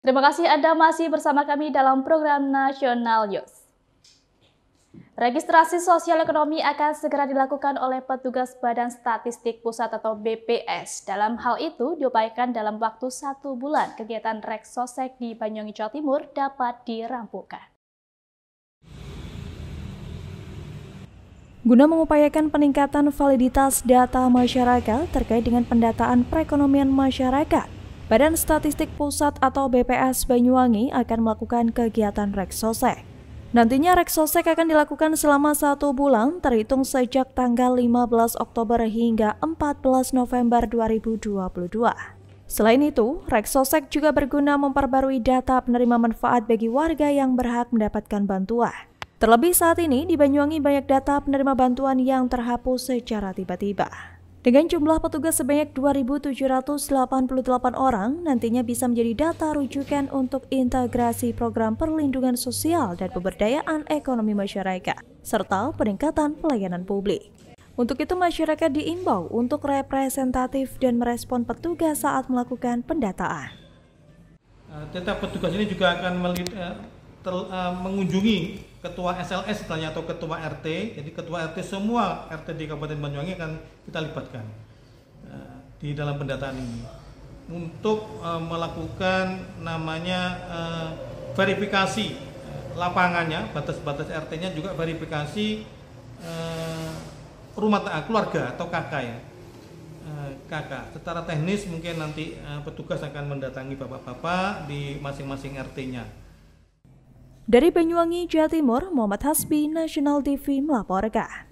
Terima kasih Anda masih bersama kami dalam program Nasional News. Registrasi sosial ekonomi akan segera dilakukan oleh petugas Badan Statistik Pusat atau BPS. Dalam hal itu diupayakan dalam waktu satu bulan kegiatan Reksosek di Banyuwangi Jawa Timur dapat dirampungkan. Guna mengupayakan peningkatan validitas data masyarakat terkait dengan pendataan perekonomian masyarakat, Badan Statistik Pusat atau BPS Banyuwangi akan melakukan kegiatan Reksosek. Nantinya Reksosek akan dilakukan selama satu bulan terhitung sejak tanggal 15 Oktober hingga 14 November 2022. Selain itu, Reksosek juga berguna memperbarui data penerima manfaat bagi warga yang berhak mendapatkan bantuan. Terlebih saat ini, di Banyuwangi banyak data penerima bantuan yang terhapus secara tiba-tiba. Dengan jumlah petugas sebanyak 2.788 orang, nantinya bisa menjadi data rujukan untuk integrasi program perlindungan sosial dan pemberdayaan ekonomi masyarakat, serta peningkatan pelayanan publik. Untuk itu, masyarakat diimbau untuk representatif dan merespon petugas saat melakukan pendataan. Eh, tetap petugas ini juga akan eh, ter, uh, mengunjungi ketua SLS setelahnya atau ketua RT. Jadi ketua RT semua RT di Kabupaten Banyuwangi akan kita libatkan uh, di dalam pendataan ini untuk uh, melakukan namanya uh, verifikasi lapangannya, batas-batas RT-nya juga verifikasi uh, rumah keluarga atau KK ya. KK. secara teknis mungkin nanti petugas akan mendatangi bapak-bapak di masing-masing RT-nya. Dari Banyuwangi, Jawa Timur, Muhammad Hasbi, National TV melaporkan.